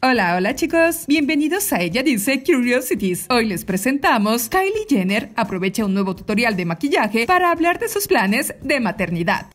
Hola, hola chicos, bienvenidos a Ella Dice Curiosities. Hoy les presentamos Kylie Jenner aprovecha un nuevo tutorial de maquillaje para hablar de sus planes de maternidad.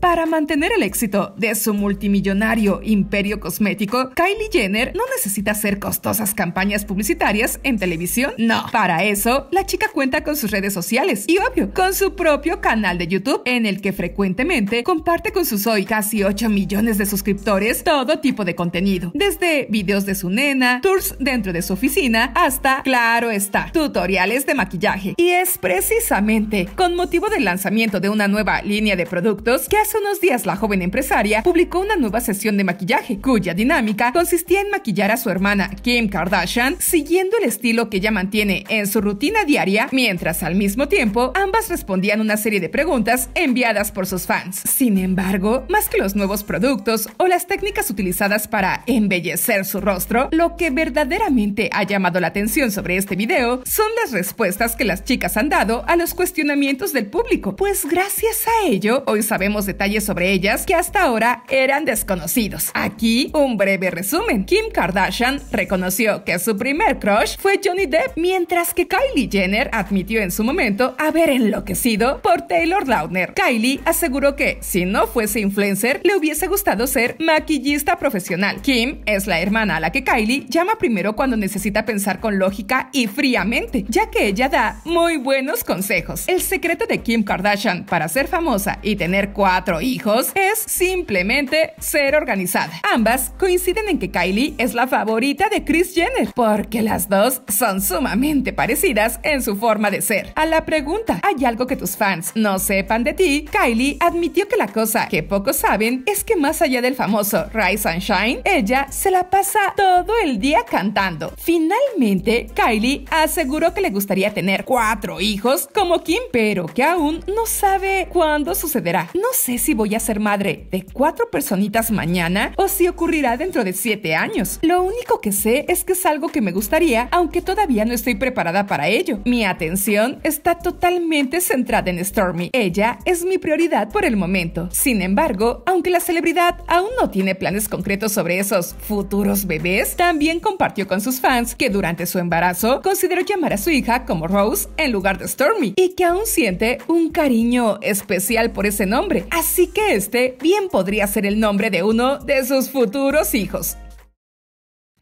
Para mantener el éxito de su multimillonario imperio cosmético, Kylie Jenner no necesita hacer costosas campañas publicitarias en televisión. No. Para eso, la chica cuenta con sus redes sociales y, obvio, con su propio canal de YouTube, en el que frecuentemente comparte con sus hoy casi 8 millones de suscriptores todo tipo de contenido, desde videos de su nena, tours dentro de su oficina, hasta, claro está, tutoriales de maquillaje. Y es precisamente con motivo del lanzamiento de una nueva línea de productos que ha Hace unos días la joven empresaria publicó una nueva sesión de maquillaje, cuya dinámica consistía en maquillar a su hermana Kim Kardashian, siguiendo el estilo que ella mantiene en su rutina diaria, mientras al mismo tiempo ambas respondían una serie de preguntas enviadas por sus fans. Sin embargo, más que los nuevos productos o las técnicas utilizadas para embellecer su rostro, lo que verdaderamente ha llamado la atención sobre este video son las respuestas que las chicas han dado a los cuestionamientos del público, pues gracias a ello hoy sabemos de detalles sobre ellas que hasta ahora eran desconocidos. Aquí un breve resumen. Kim Kardashian reconoció que su primer crush fue Johnny Depp, mientras que Kylie Jenner admitió en su momento haber enloquecido por Taylor Lautner. Kylie aseguró que si no fuese influencer le hubiese gustado ser maquillista profesional. Kim es la hermana a la que Kylie llama primero cuando necesita pensar con lógica y fríamente, ya que ella da muy buenos consejos. El secreto de Kim Kardashian para ser famosa y tener cuatro hijos es simplemente ser organizada. Ambas coinciden en que Kylie es la favorita de Chris Jenner, porque las dos son sumamente parecidas en su forma de ser. A la pregunta, ¿hay algo que tus fans no sepan de ti? Kylie admitió que la cosa que pocos saben es que más allá del famoso Rise and Shine, ella se la pasa todo el día cantando. Finalmente, Kylie aseguró que le gustaría tener cuatro hijos como Kim, pero que aún no sabe cuándo sucederá. No sé si voy a ser madre de cuatro personitas mañana o si ocurrirá dentro de siete años. Lo único que sé es que es algo que me gustaría, aunque todavía no estoy preparada para ello. Mi atención está totalmente centrada en Stormy. Ella es mi prioridad por el momento. Sin embargo, aunque la celebridad aún no tiene planes concretos sobre esos futuros bebés, también compartió con sus fans que durante su embarazo consideró llamar a su hija como Rose en lugar de Stormy y que aún siente un cariño especial por ese nombre. Así Así que este bien podría ser el nombre de uno de sus futuros hijos.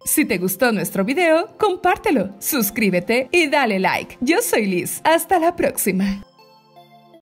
Si te gustó nuestro video, compártelo, suscríbete y dale like. Yo soy Liz. Hasta la próxima.